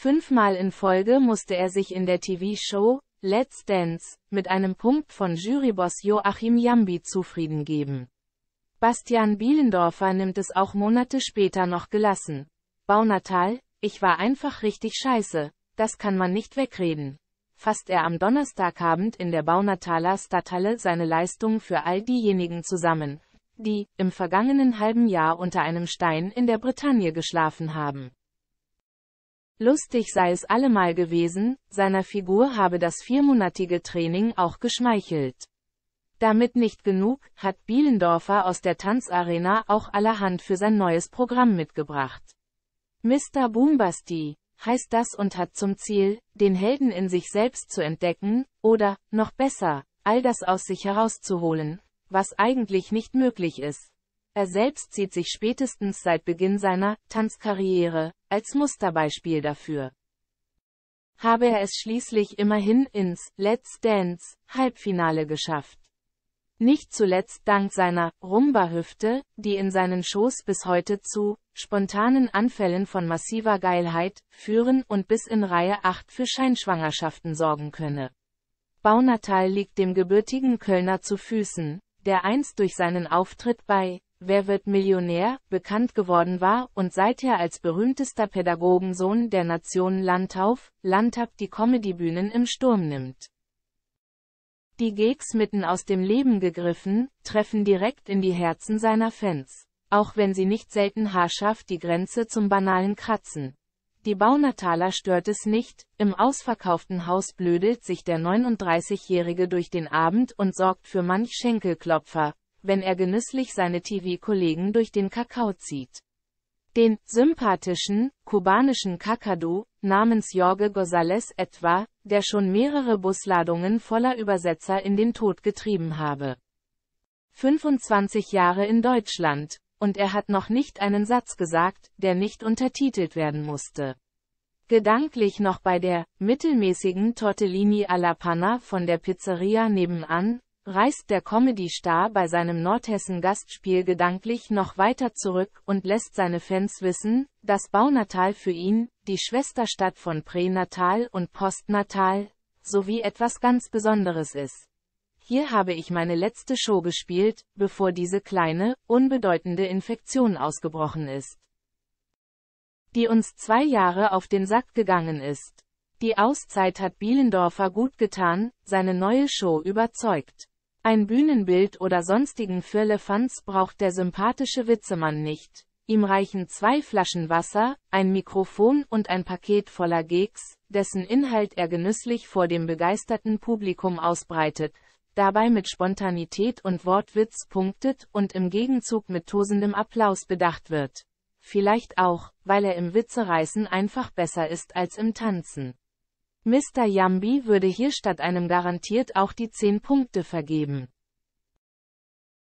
Fünfmal in Folge musste er sich in der TV-Show Let's Dance mit einem Punkt von Juryboss Joachim Jambi zufrieden geben. Bastian Bielendorfer nimmt es auch Monate später noch gelassen. Baunatal, ich war einfach richtig scheiße, das kann man nicht wegreden. Fasst er am Donnerstagabend in der Baunataler Stadthalle seine Leistung für all diejenigen zusammen, die im vergangenen halben Jahr unter einem Stein in der Bretagne geschlafen haben. Lustig sei es allemal gewesen, seiner Figur habe das viermonatige Training auch geschmeichelt. Damit nicht genug, hat Bielendorfer aus der Tanzarena auch allerhand für sein neues Programm mitgebracht. Mr. Boombasti heißt das und hat zum Ziel, den Helden in sich selbst zu entdecken, oder, noch besser, all das aus sich herauszuholen, was eigentlich nicht möglich ist. Er selbst zieht sich spätestens seit Beginn seiner Tanzkarriere als Musterbeispiel dafür. Habe er es schließlich immerhin ins Let's Dance Halbfinale geschafft. Nicht zuletzt dank seiner Rumba-Hüfte, die in seinen Shows bis heute zu spontanen Anfällen von massiver Geilheit führen und bis in Reihe 8 für Scheinschwangerschaften sorgen könne. Baunatal liegt dem gebürtigen Kölner zu Füßen, der einst durch seinen Auftritt bei Wer wird Millionär, bekannt geworden war und seither als berühmtester Pädagogensohn der Nation Landtauf, Landtag die Comedybühnen im Sturm nimmt. Die Gags mitten aus dem Leben gegriffen, treffen direkt in die Herzen seiner Fans. Auch wenn sie nicht selten haarscharf die Grenze zum Banalen kratzen. Die Baunataler stört es nicht, im ausverkauften Haus blödelt sich der 39-Jährige durch den Abend und sorgt für manch Schenkelklopfer, wenn er genüsslich seine TV-Kollegen durch den Kakao zieht. Den sympathischen, kubanischen Kakadu, namens Jorge González etwa, der schon mehrere Busladungen voller Übersetzer in den Tod getrieben habe. 25 Jahre in Deutschland, und er hat noch nicht einen Satz gesagt, der nicht untertitelt werden musste. Gedanklich noch bei der mittelmäßigen Tortellini alla Panna von der Pizzeria nebenan, reist der Comedy-Star bei seinem Nordhessen-Gastspiel gedanklich noch weiter zurück und lässt seine Fans wissen, dass Baunatal für ihn, die Schwesterstadt von Pränatal und Postnatal, sowie etwas ganz Besonderes ist. Hier habe ich meine letzte Show gespielt, bevor diese kleine, unbedeutende Infektion ausgebrochen ist. Die uns zwei Jahre auf den Sack gegangen ist. Die Auszeit hat Bielendorfer gut getan, seine neue Show überzeugt. Ein Bühnenbild oder sonstigen Firlefanz braucht der sympathische Witzemann nicht. Ihm reichen zwei Flaschen Wasser, ein Mikrofon und ein Paket voller Geeks, dessen Inhalt er genüsslich vor dem begeisterten Publikum ausbreitet, dabei mit Spontanität und Wortwitz punktet und im Gegenzug mit tosendem Applaus bedacht wird. Vielleicht auch, weil er im Witzereißen einfach besser ist als im Tanzen. Mr. Yambi würde hier statt einem garantiert auch die 10 Punkte vergeben.